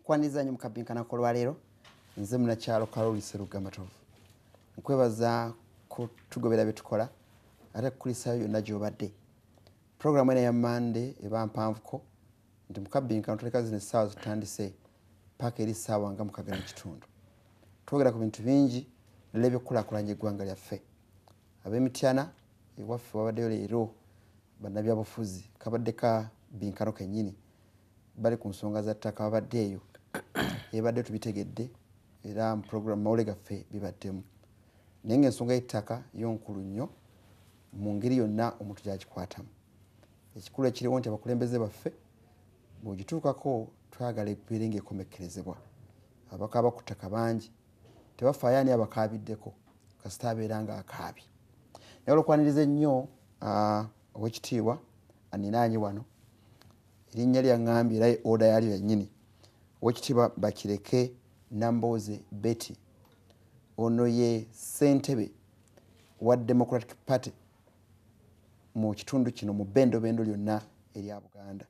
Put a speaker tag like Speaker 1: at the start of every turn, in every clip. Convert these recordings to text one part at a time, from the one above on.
Speaker 1: nkwaniza nnyo mukabinkanako lwaleero nze munakyalo kalolise lugamatovu nkwebaza kutugobera byetukola ate kukulisayo yonna gyobadde puroguramu ena yamande eba mpanvuko nti mukabinkana tuleka zino essaawa zitutandise paaka eri saawa nga mukagana mukitundu twogera ku bintu bingi nala ebyokukulaakulanya eggwanga lyaffe abemityana ewaffe wabaddeyo leero banabyabufuzi kabadde ka binkano kennyini bali ku nsonga za ttaka babaddeeyo ebadde tubitegedde era muprogramu mawule gaffe bibaddemu naye nga ensonga y'ettaka yonkulu nnyo mu ngeri yonna omuntu gyakikwatamu ekikulu ekiriwo nti abakulembeze baffe bwegituukako twagala ekubeere nga ekomekerezebwa abakaaba ku ttaka bangi tebafaayo ani abakaabiddeko kasita abeera nga akaabi naye olwokwaniriza ennyo owekitiibwa aninaanyi wano erinnya lyaŋambye era oda yaalyo yanyini owekitiibwa bakireke namboze betty ono ye sentebe wa democratic party mu kitundu kino mu bendobendo lyonna erya buganda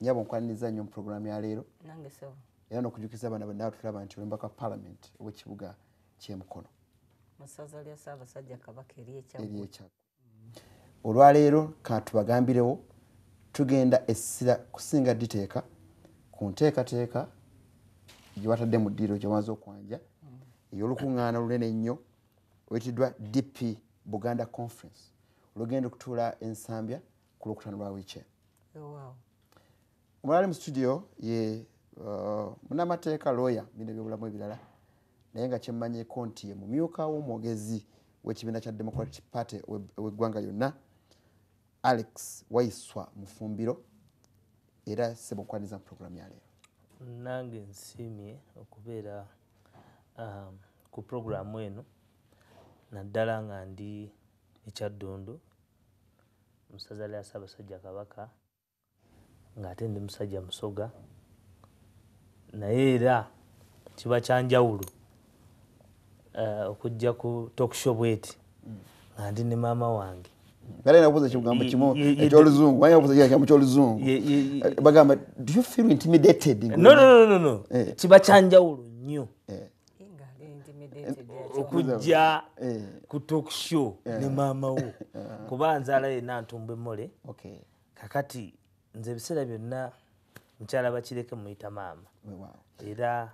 Speaker 1: nyabo nkwaniriza nnyo mu programu yaleero era nokujukiza abaana bana batulaba nti olimbaka parliament owekibuga kyemukono olwaleero katubagambirewo tugenda essira kusinga diteeka ku nteekateeka gyebatadde mu ddiiro gyemaze okwanja eyolukuŋŋaana olunene nnyo oyitiddwa dp buganda conference olugenda okutuula ensambya ku lwokutano lwa wiike oh, omulaali mu studio ye uh, munamateeka lawyer bina ebyobulamu ebirala naye nga kyemmanyiko nti ye mumyuka womwogezi wekibiina kya democratic party oweggwanga lyonna alex waiswa mufumbiro era sebunkwaniza mu pulogulaamu yaleero
Speaker 2: nange nsiimye okubeera um, ku pulogulaamu eno naddala nga ndi ekyaddondo musajja lya ssaabasajja kabaka ng'ate ndi musajja musoga naye era kiba kyanjawulo uh, okujja ku tokushobweti mm. nga ndi ne maama wange
Speaker 1: kiba eh, eh, eh. kyanjawulo
Speaker 2: nnyo okujja ku tokusho ne maamawo kuba nzaala yenna ntumba emmole kakati nze ebiseera byonna mukyala bakireke muyita maama era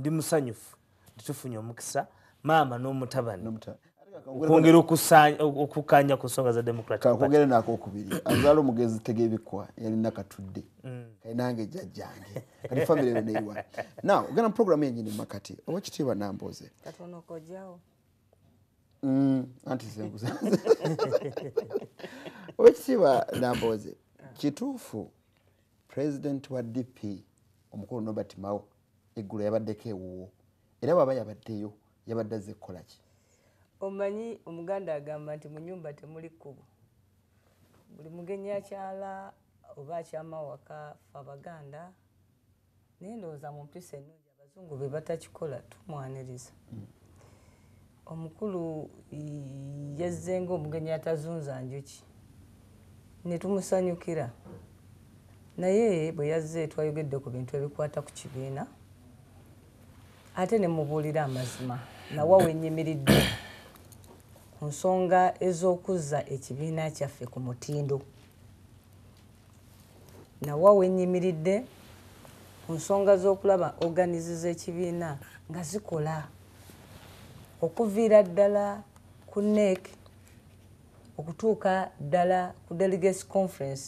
Speaker 2: ndi musanyufu nditufunye omukisa maama n'omutabani okwongera
Speaker 1: okukanya ku nsonga za demokratikakwongere nako okubiri azaala omugenzi tega ebikwa yalina katudde mm. kainange ejja jange kati famiry eyo neyiwa naw ogenda muprogramu yenyini makati oba kitiibwa nambuze mm, anti oba kitiibwa nambuze kituufu purezidenti wa dp omukulu nobert mao eggulo yabaddeko ewuwo era bwaba yabaddeyo yabadde aze kukolaki
Speaker 3: omanyi omuganda agamba nti mu nyumba temuli kkubo buli mugenyi akyala oba akyamawaka faabaganda naye ndowooza mu mpisa ennungi abazungu be batakikola tumwaniriza omukulu yazze nga omugenyi atazunza njuki ne tumusanyukira naye bwe yazze twayogedde ku bintu ebikwata ku kibiina ate ne mubuulira amazima nawa wennyimiriddwe ku nsonga ez'okuzza ekibiina kyaffe ku mutindo nawa wenyimiridde ku nsonga z'okulaba oganizi z'ekibiina nga zikola okuviira ddala ku nek okutuuka ddala ku delegates conference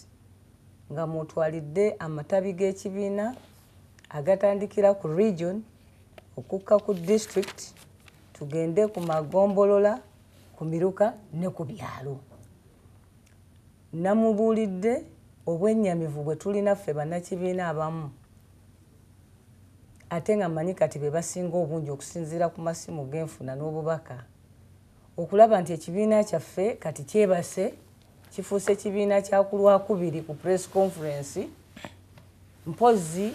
Speaker 3: nga mutwalidde amatabi g'ekibiina agatandikira ku region okukka ku district tugende ku magombolola kumiruka ne kubyalo namubulidde obwennyamivu bwe tulina ffe bannakibiina abamu ate nga mmanyi kati be basinga obungi okusinziira ku masimu genfuna n'obubaka okulaba nti ekibiina kyaffe kati kyebase kifuuse ekibiina kyakulwakubiri ku press conference mpozzi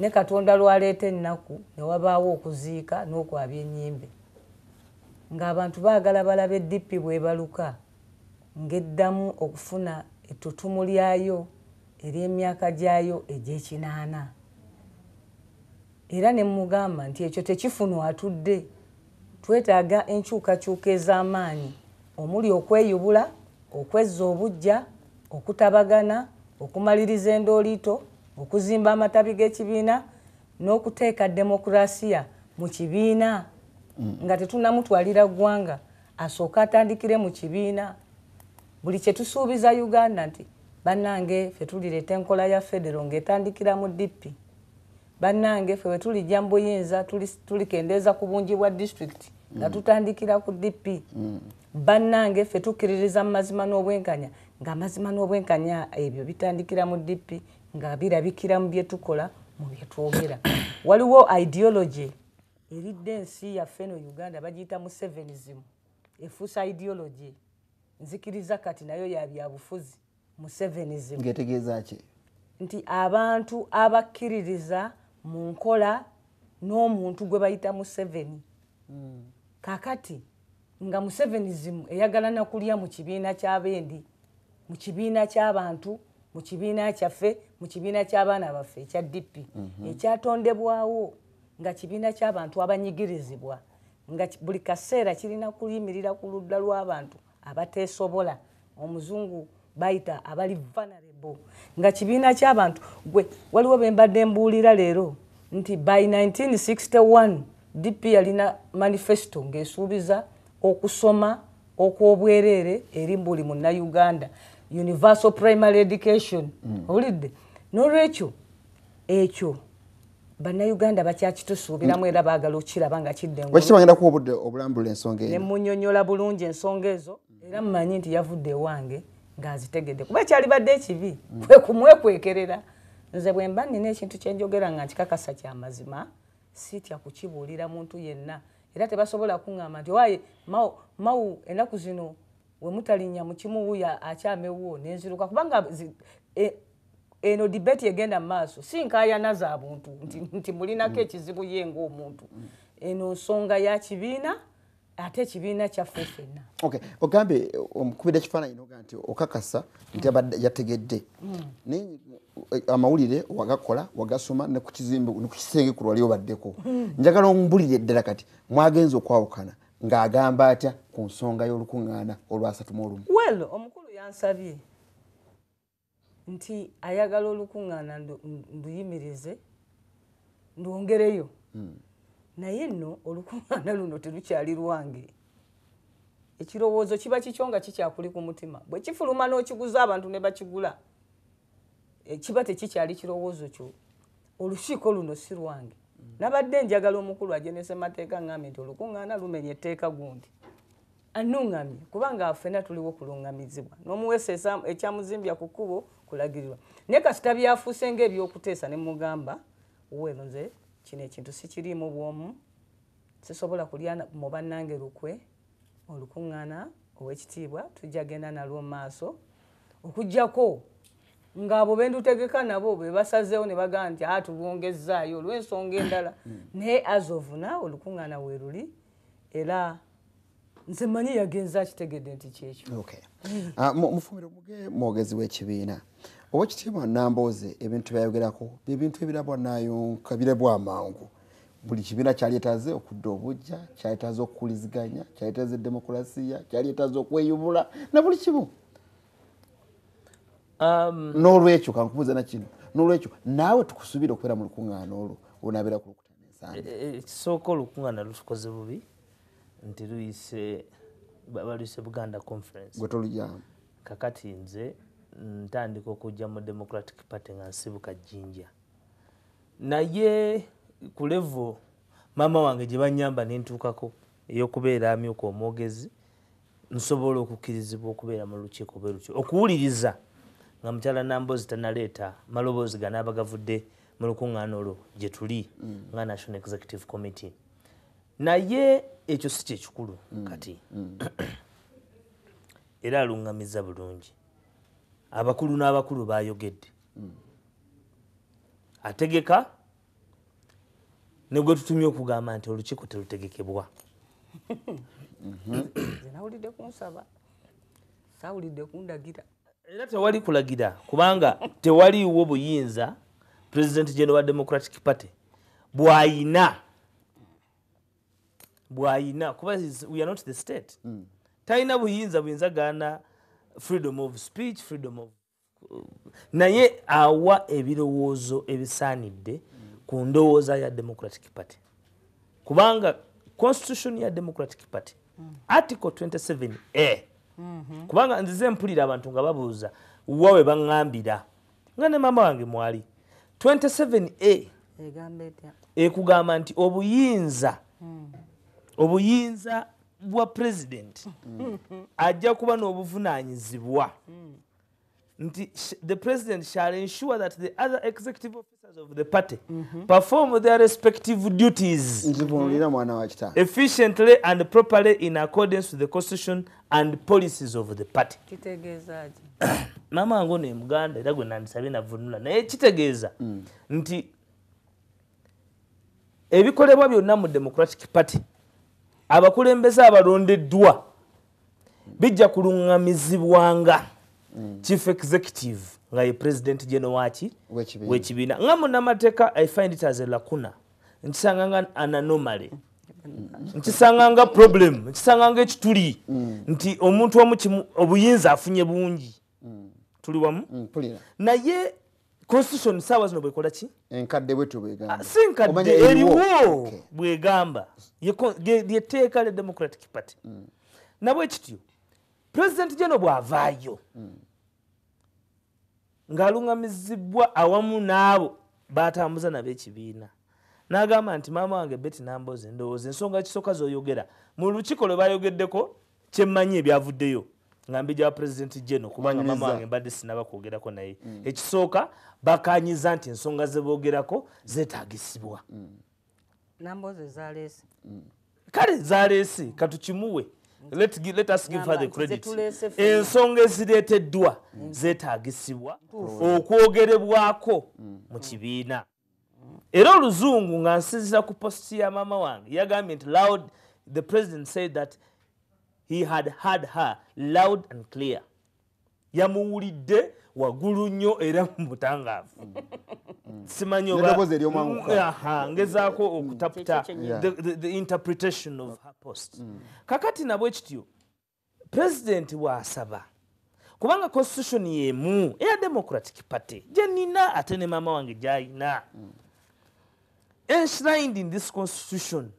Speaker 3: ne katonda lwaleeta ennaku newabaawo okuziika n'okwabya ennyimbe ng'abantu baagala balabe dippi bwebaluka ng'eddamu okufuna ettutumu lyayo ery'emyaka gyayo egy'ekinaana era ne mugamba nti ekyo tekifuno atudde twetaaga enkyukakyuka ez'amaanyi omuli okweyubula okwezza obujja okutabagana okumaliriza endooliito okuzimba amatabi g'ekibiina n'okuteeka demokulasiya mu kibiina nga tetunnamutwalira ggwanga asooka atandikire mu kibiina buli kyetusuubiza uganda nti bannange fe tulireeta enkola ya federo ngaetandikira mu dippi bannange fe wetulijja mu buyinza tulikendeeza ku bungi bwa disitulikiti nga mm. tutandikira ku dippi mm. bannange fe tukkiririza mu mazima n'obwenkanya ngaamazima n'obwenkanya ebyo bitandikira mu dippi nga birabikira mu byetukola mu byetwogera waliwo ideology eridde ensi yaffe no uganda bagiyita musevenism efuusa ideology nzikiriza kati nayo yabyabufuzi musevenism
Speaker 1: ngetegeezaki
Speaker 3: nti abantu abakkiririza mu nkola n'omuntu gwe bayita museveni hmm. kakati nga musevenism eyagala nakulya mu kibiina kyabendi mu kibiina kyabantu mu kibiina kyaffe mu kibiina kyabaana baffe ekya dp mhm. ekyatondebwawo mm -hmm. nga kibiina kyabantu abanyigirizibwa nga buli kaseera kirina kuyimirira ku ludda lw'abantu abateesobola omuzungu bayita abali vanarable nga kibiina kyabantu gwe waliwo bembadde mbuulira leero nti by 1961 dp yalina manifesto ng'esuubiza okusoma okw'obwereere eri buli munnauganda universal primary education owulidde mm. n'olwekyo ekyo eh, bannayuganda bakyakitusuubiramu era baagala okkiraba nga
Speaker 1: kiddenemunyonyola
Speaker 3: bulungi ensonga ezo era mumanyi nti yavudde ewange ngaazitegedde kuba ekyali badde ekibi kwekumwekwekerera nze bwe mba nina ekintu kyenjogera nga nkikakasa kyamazima sitya kukibuulira muntu yenna era tebasobola kuŋama nti waye mawu ennaku zino wemutalinnya mukimuwuyo akyamewo nenziruka kubanga e- eno debate yagenda maaso si nkaayana zabuntu nti, nti mulinako mm. ekizibu ye ngaomuntu eno nsonga ya kibiina ate ekibiina kyaffe fenna
Speaker 1: okay. ogambe omukubira ekifaananyi noga nti okakasa nti yategedde mm. naye amawulire wagakola wagasoma nekukisenge ku lwaliyo baddeko mm. njagala ombulire ddala kati mwagenza okwawukana ng'agamba atya ku nsonga y'olukuŋŋaana olwasatu mu olumu
Speaker 3: well omukulu yansabye nti ayagala olukuŋŋaana nduyimirize ndwongereyo hmm. naye nno olukuŋŋaana luno telukyali lwange ekirowoozo kiba kikyo nga kikyakuli ku mutima bwe kifuluma n'okiguza abantu ne bakigula eh, kiba tekikyali kirowoozo kyo olukiiko luno si lwange hmm. nabadde njagala omukulu ajenese mateeka ŋŋambye nti olukuŋŋaana lumenya etteeka gundi anuŋŋamye kubanga ffena tuliwo okuluŋŋamizibwa n'omuweesa ekyamuzimbya ku kkubo kulagirirwa naye kasita byafuuse ngaebyokuteesa ne mugamba weno nze kino ekintu sikiriimu bwomu sisobola kulya mu bannange lukwe olukuŋŋaana owekitiibwa tujja genda nalwo mu maaso okugjako ngaabo bendutegeka nabo bebasazeewo ne bagamba nti a ah, tubwongezaayo olw'ensonga endala mm. naye azovuna olukuŋŋaana weeruli era nze manyi yagenza akitegedde nti
Speaker 1: kyekyomufumire ah, omuge mwogezi w'ekibiina oba kitiibwa nambooze ebintu byayogerako byebintu ebirabwa nayonka birabwa amangu buli kibiina kyaletaze okudda obujja kyaletaze okukuliziganya kyaletaze demokulasiya kyaletaze okweyubula na buli kimu
Speaker 2: um, nolwekyo
Speaker 1: kankubuuza nakino nolwekyo naawe tukusubire okubeera mu lukuŋŋaana olwo onabeera kulukutanesa
Speaker 2: ekisooka eh, eh, olukuŋŋaana lutukoze bubi nti luyise baluyise buganda conference gwetulujja kakati nze ntandika okujja mu democratic party nga nsibuka jjinja naye ku levo maama wange gye banyamba nentuukako ey'okubeera amyuka omwogezi nsobola okukkirizibwa okubeera mu lukiiko bwe lutyo okuwuliriza nga mukyala namboozi tanaleeta maloboozi ganaabagavudde mu lukuŋŋaana olwo gye tuli mm. nga national executive committee naye ekyo si kyekikulu mm, kati mm. era alungamiza bulungi abakulu n'abakulu bayogedde mm. ategeka negwe tutumye okugamba nti olukiiko telutegekebwa mm-hmm.
Speaker 3: nawulidde kunsaba sawulidde kundagira era
Speaker 2: tewali kulagira kubanga tewaliiwo buyinza president general democratic party bwayina bwayina kuba weare not the state mm. talina buyinza bwenzagana freedom of speech freedom of naye awa ebirowoozo ebisaanidde ku ndowooza ya democratic party kubanga constitution ya democratic party mm. article 27 a mm-hmm. kubanga nzize mpulira abantu nga babuuza wawe baŋambira nga ne maama wange mwali 27 a ekugamba nti obuyinza mm. obuyinza bwa pulezidenti ajja kuba n'obuvunanyizibwa nti the president shall ensure that the other executive officers of the party mm-hmm. perform their respective
Speaker 1: duties
Speaker 2: efficiently and properly in accordance with the constitution and policies of the party mamawange ono emuganda era gwe nandisabye navunula naye kitegeeza mm. nti ebikolebwa byonna mu democratic party mm. abakulembeze abalondeddwa bijja kuluŋŋamizibwanga chief executive nga ye president geno waki wekibiina nga munamateeka i find it as a lakuna nkisanganga ananomale nkisanganga problem nkisanganga ekituli nti omuntu omukimu obuyinza afunye bungi mm. tuli wamu mm, naye constitution saawa zino bwekolaki enkadde bwetyo bwesi ah, nkadde eriwo bwegamba lyeteeka lya democratic party mm. nabwe kityo president jeno bwavaayo mm. ng'aluŋamizibwa awamu naabo batambuza nabo ekibiina nagamba nti maama wange beti nambozi ndowooza ensonga kisoka zoyogera mu lukiiko lwe bayogeddeko kyemmanyi ebyavuddeyo nga mbijja wa pulezidenti jeno kubanga mama wange mbadde sinaba kwogerako naye mm. ekisooka bakanyiza nti ensonga zeboogerako zetagisibwa mm.
Speaker 3: mm.
Speaker 2: kale zaleese katukimuwe ensonga ezireeteddwa mm. zeetagisibwa okwogerebwako mm. mu kibiina era oluzungu nga nsinzira ku positi ya maama wange yagambye nti loud the president said that he had heard her loud and clear yamuwulidde wagulu nnyo era mutangaavu mm. simanyongezaako okutaputa the interpretation of her post kakati nabwe kityo purezidenti waasaba kubanga constitution yemu eya democratic party gye nina ate ne maama wange gyayina enshrined in this constitution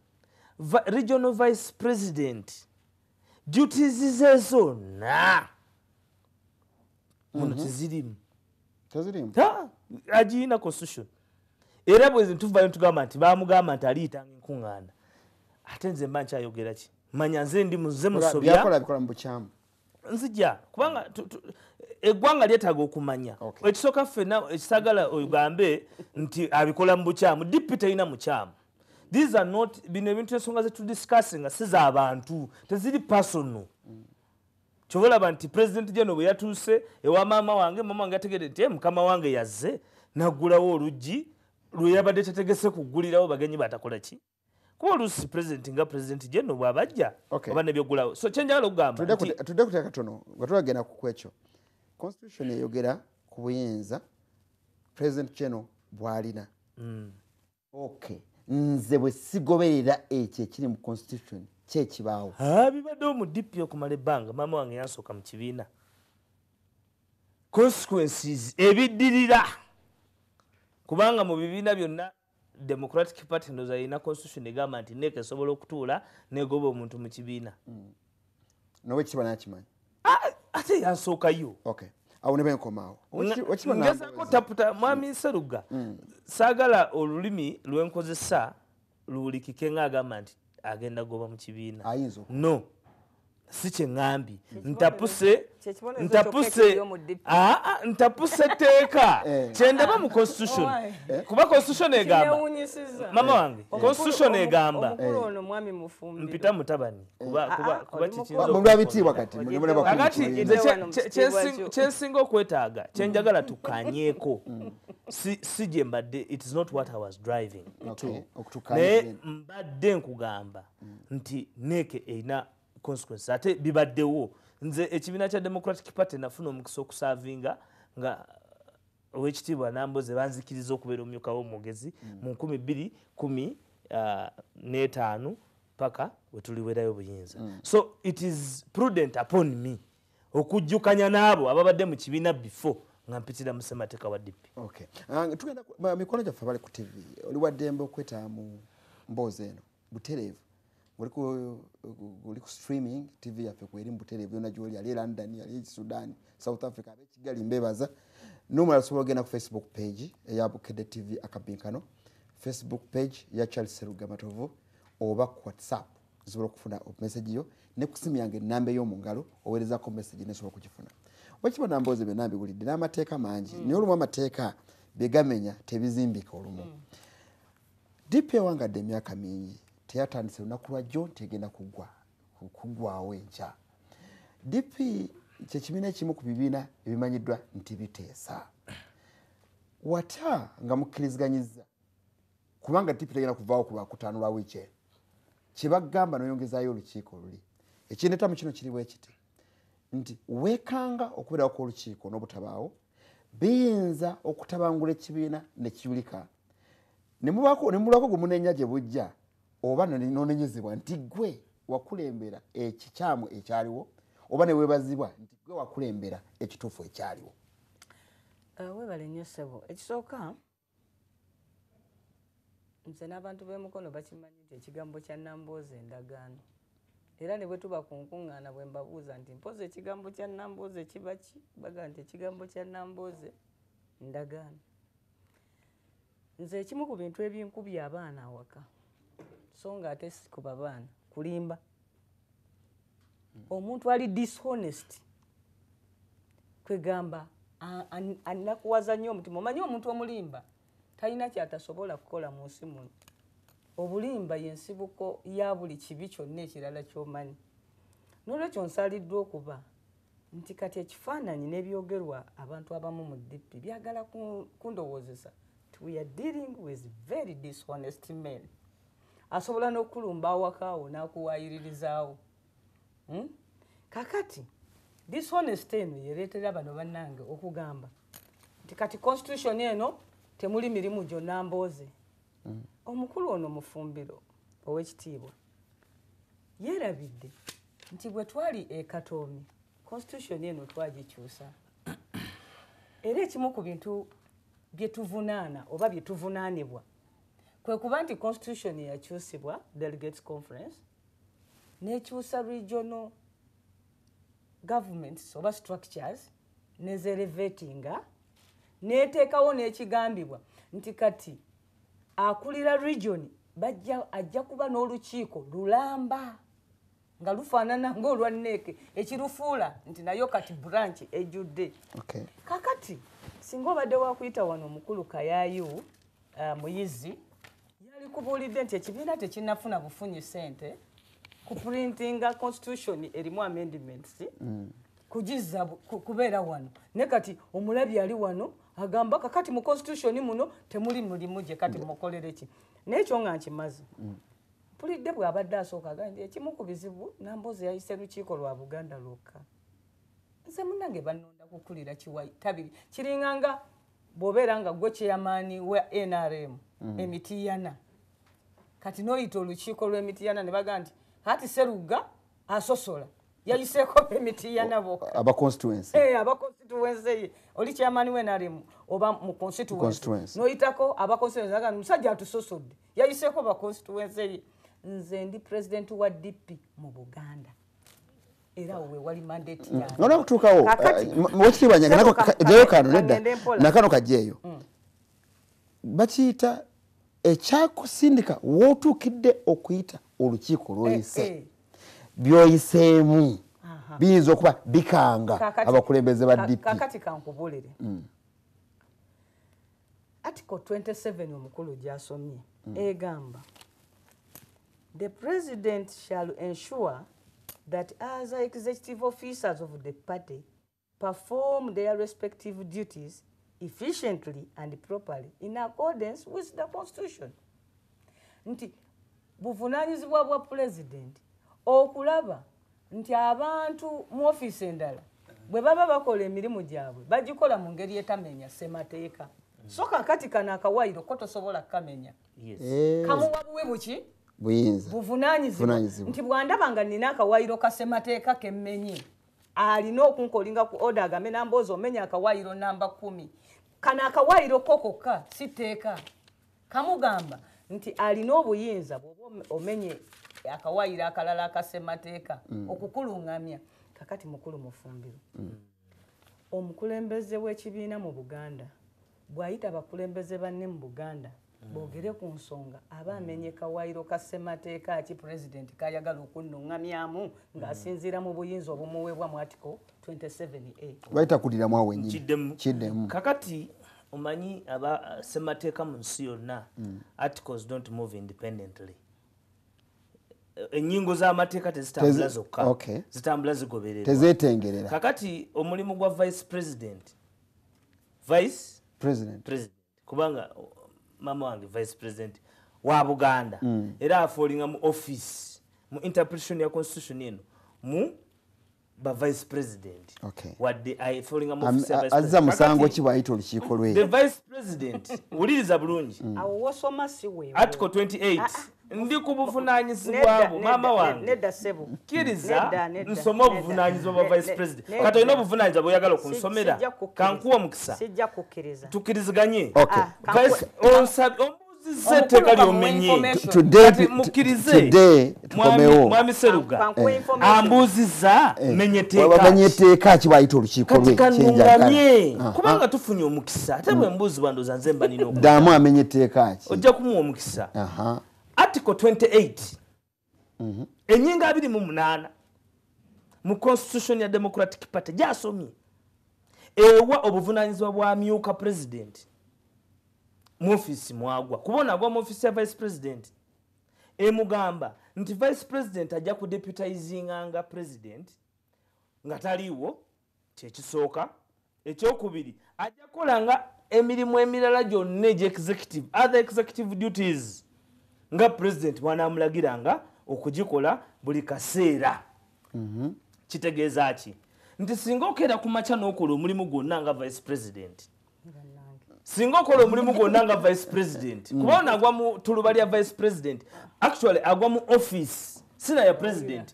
Speaker 2: regional vice president dutizize zonna muno mhm. tezirimu agiyina constitution era bwetuvayo ntugamba nti bamugamba nti aliyitanga enkuŋŋaana ate nze mba nkyayogeraki manya nze ndi muze musobyam nzija kubanga eggwanga lyetaaga okumanya ekisooka ffenna ekisagala ogambe nti abikola mu bukyamu dipi terina mukyamu these are not bino ebintu ensonga zetudiscussinga siza abantu teziri pasono kyobalaba nti president jeno bwe yatuuse ewa maama wange maama wange yategere nti eh, mukama wange yaze nagulawo oluggi lwe yabadde tategese kugulirawo bagenyi batakolaki oluusi president nga president jeno bwabajja oba nebyogulawo so kyenjagala okugambatudde
Speaker 1: kuteka tono nga tulagenda kukwekyo constitution eyogera ku buyinza president jeno bwalina mm. okay nze bwe sigoberera ekyo ekiri mu constitution kyekibaawo
Speaker 2: bibadde omu dipi okumala ebbanga maama wange yansooka mu kibiina consequences ebiddirira kubanga mu bibiina byonna democratic party ndoza yina constitution egamba nti neeka esobola okutuula negoba omuntu mu kibiina
Speaker 1: hmm. nowekiba nakimanyi ah, ate yansookayo okay. awone benkomawo
Speaker 2: ngezaako taputa mwami nseruga hmm. hmm. saagala olulimi lwenkozesa luwulikike ngaagamba nti agenda goba mu kibiina no sikyeŋŋambye ntapuse ntapuse ah, ah, ntapuse teeka eh. kyendaba mu constitution eh? kuba constitution egamba
Speaker 3: mama wange constitution egamba eh. mpita
Speaker 2: mutabani kubakati ah, kyensinga okwetaaga kyenjagala mm. tukanyeeko mm. sije mbadde itis not what i was driving
Speaker 3: to naye
Speaker 2: mbadde nkugamba mm. nti neeke erina consequences ate bibaddewo nze ekibiina kya democratic party nafuna omukisa okusavinga nga uh, owekitiibwa namboze banzikiriza okubeera omumyuka w'omwogezi mu 215 mm. uh, paka wetuliwerayo obuyinza mm. so it is prudent upon me okujjukanya naabo ababadde mu kibiina before nga mpitira mu ssemateeka wa dp
Speaker 1: ah, tugenda mikono gyaffe bali ku tv oliwaddembe okwetaa mu mboozi eno butereevu waliko waliko streaming tv yafe kweri mbutere byona joli ali e London ali e Sudan South Africa abe kigali mbebaza numara sobogena ku Facebook page ya Bukede TV akabinkano Facebook page ya Charles Rugamatovu oba ku WhatsApp zibura kufuna message iyo ne kusimi yange namba yo mungalo oweleza ko message ne sobo kugifuna wachiba namboze benambi kuli dinama teka manji mm. ni olumwa mateka begamenya tebizimbika olumu mm. dipe wanga demya kamenyi teyatandise lunaku lwajjo ntegenda kugwawo enkya dipi kyekibiina ekimu ku bibiina ebimanyiddwa nti biteesa wata nga mukkiriziganyiza kubanga dipi tegenda kuvaawo ku lwakutaano lwawiki e, kyebagamba noyongezayo olukiiko luli ekyendetamu kino kiri bwekiti nti weekanga okubeerawoku olukiiko n'obutabaawo biyinza okutabangula ekibiina nekiyulika nemubulako gwe munenya gye bujja oba nonenyezebwa nti gwe wakulembera ekikyamu ekyaliwo oba newebazibwa nti gwe wakulembera ekituufu ekyaliwo
Speaker 3: eh, webala enyo ssebo ekisooka nze n'abantu b'emikono bakimanyi nti ekigambo kya namboozi endagaano era ne bwe tuba ku nkuŋŋaana bwe mbabuuza nti mpoza ekigambo kya namboozi ekiba ki baga nti ekigambo kya namboozi ndagaano nze ekimu ku bintu ebinkubya abaana awaka so nga ate sikuba baana kulimba omuntu ali dishonest kwegamba anakuwaza nnyo omutima omanye omuntu omulimba talina kyatasobola kukola mu nsi muno obulimba yensibuko ya buli kibi kyonna ekirala kyomanyi nolwekyo nsaliddwa okuba nti kati ekifaananyi n'ebyogerwa abantu abamu mu dp byagala kundowoozesa tiwe are dealing with very dishonest men asobola n'okulumba awakaawo n'akuwayiririzaawo hmm? kakati dishonest eno yereetera bano bannange okugamba nti kati constitution eno temuli mirimu gyonna mbooze hmm. omukulu ono mufumbiro owekitiibwa yeerabidde nti bwe twali ekatoomi constitution eno twagikyusa era ekimu ku bintu byetuvunaana oba byetuvunaanibwa kwe kuba nti constitution yakyusibwa delegate conference nekyusa regional governments oba structures nezerevatinga neteekawo nekigambibwa nti kati akulira region bajja ajja kuba n'olukiiko lulamba nga lufaanana ngaolwanneeke ekirufuula nti nayo kati branch ejjudde kakati singa obadde wakuyita wano omukulu kayaayo uh, muyizi nkubuulidde nti ekibiina tekinnafuna bufunyi sente ku printinga constitution erimu amendments mm. kugiza kubeera wano ne kati omulabi ali wano agamba kakati mu constitution muno temuli mulimu gye kati mm. mukolere ki nekyo nga nkimaze mm. mpulidde bwabadde asooka agaa ekimu ku bizibu namboozi yayise lukiiko lwa buganda lwokka nze munange banonda kukulira kiwatabiri kiringanga bw'obeera nga gwe kyamaani wa nrm emiti yana kati noyita olukiiko lw'emitiyana ne bagaa nti hati serugga asosola yayiseeko emitiyana
Speaker 1: bokaabaconstituenseye
Speaker 3: eh, oli kyamaani wenalemu oba muconstituence noyitako abaconstituenceaga omusajja atusosodde yayiseeko baconstituenseye nze ndi purezidenti wa dp mu buganda nona okutuukawo
Speaker 1: wekitibwanyaganayo kano nedda nakano kajja eyo bakiyita ekyakusindika wootuukidde okuyita olukiiko eh, lwoyise eh. byoyiseemu biyinza okuba bikanga abakulembeze ba dipikakati
Speaker 3: kankubulire mm. atico 27 omukulu gyasomye mm. egamba the president shall ensure that other executive officers of the party perform their respective duties efficiently and properly in accordance with the constitution nti buvunaanyizibwa bwa pulezidenti okulaba nti abantu mu ofiisi endala bwe baba bakola emirimu gyabwe bagikola mu ngeri etamenya semateeka so kakati kano akawairo ko tosobola kukamenya eh. kamuwabuwe buki buvunaanyizibwa nti bwandaba nga nina akawairo kasemateeka kemmenye alina okunkolinga ku oda agambe namboozi omenya akawairo namba kumi kano akawayiro kokoka siteeka kamugamba nti alina obuyinza bwoba omenye akawayiro akalala akasemateeka mm. okukulungamya kakati mukulu mufumbiro mm. omukulembeze w'ekibiina mu buganda bw'ayita abakulembeze banne mu buganda bogere ku nsonga aba amenye kawairo ka ssemateeka ki pulezidenti kayagala okunnoŋŋamyamu ng'asinziira mu buyinza obumuweebwa mu atico 27a
Speaker 1: baitakuliramuawenyinkiddemu
Speaker 2: kakati omanyi aba ssemateeka mu nsi yonna hmm. articles don't move independently enyingo z'amateeka tezitambula zokka zitambula zigobererwatezetengerera kakati omulimu gwa vice president vice
Speaker 1: president
Speaker 2: kubanga mama wange vice president wa buganda mm. era afoolinga mu office mu interpretation ya constitution eno mu bavice president wadde aza musango
Speaker 3: kibwayita olukiiko lwe the vice
Speaker 1: president wuliriza bulungi mm.
Speaker 3: article 28 ah, ah. ndi ku buvunanyizibwa bwo maama wange kkiriza nsome
Speaker 2: obuvunanyizibwa bwa vice president kati olina obuvunanyizibwa bweyagala okunsomera kankuwa omukisa tukiriziganye ah, onsab mbuzizambuzizamenye
Speaker 1: teeka kibayita olukiikolwekubanga
Speaker 2: tufunye omukisa ate mm. bwembuzi bwandozanzembaninadamu
Speaker 1: amenye teekaki ojja
Speaker 2: kumuwa omukisa article 28 enyinga 28 mu constitution ya democratic party gyasomye ewa obuvunanyizibwa bwa myuka president mm -hmm. mwofiisi mwagwa kuba onagwa muofiisi ya vice president emugamba nti vice president ajja kudeputizinganga president nga taliiwo kyekisooka ekyokubiri ajja kukolanga emirimu emirala gyonna egyeexecutive other executive duties nga president bwanamulagiranga okugikola buli kaseera mhm. kitegeeza ki nti singa okeera ku makya n'okola omulimu gwonna nga vice president singa okola omulimu gwonna nga vice president mm. kuba ono agwa mu tuluba lya vice president actually agwa mu office sina ya president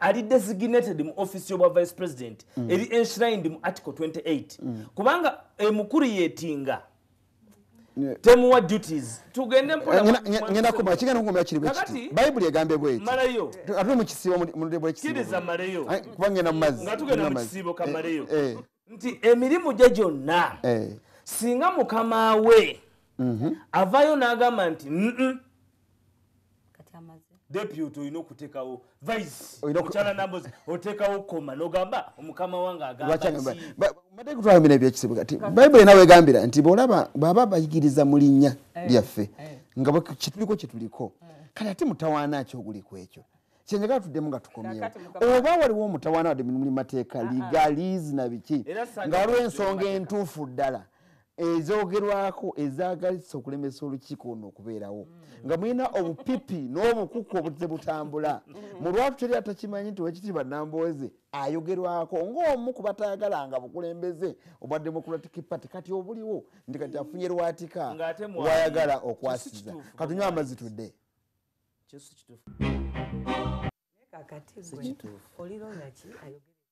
Speaker 2: ali designated mu office yobwa vice president mm. eri enshrined mu article 28 mm. kubanga emukuriyetinga
Speaker 1: eh, temuwa duties
Speaker 2: tugendebayibuli
Speaker 1: egambe eh, bwetmaleyoubanga ngena mumazi nga tugenda mu kisiibo kamaleyo eh, nti emirimu gye
Speaker 2: gyonna singa mukama we mhm. avaayo n'agamba nti deputy olina okuteekawo vicemukyala nambozi oteekawo koma nogamba omukama wange agamba
Speaker 1: bayibuli nawe egambira nti bolaba baba bayigiriza mu linnya eh, lyaffe eh. nga kituliko kyetuliko eh. kale ate mutawaana ki oguli ku ekyo kyenjagala tuddemu nga tukomyewo oba waliwo omutawaana wadde mirimu mateeka ah, ah. ligalizi na biki nga waliwo ensonga entuufu ddala ezogerwako ezagalisa okulemesa olukiiko ono okubeerawo mm. nga mulina obupipi n'obukuku obuze butambula mm. mulwatu teri atakimanyi nti wekitiri banamboze ayogerwako ngaomu ku batayagalanga bukulembeze obwa democratic party kati obuliwo nti kati afunye lwatika
Speaker 2: wayagala okwasiza
Speaker 1: katunywa amazitudde
Speaker 3: kakati oliroyaki ayogere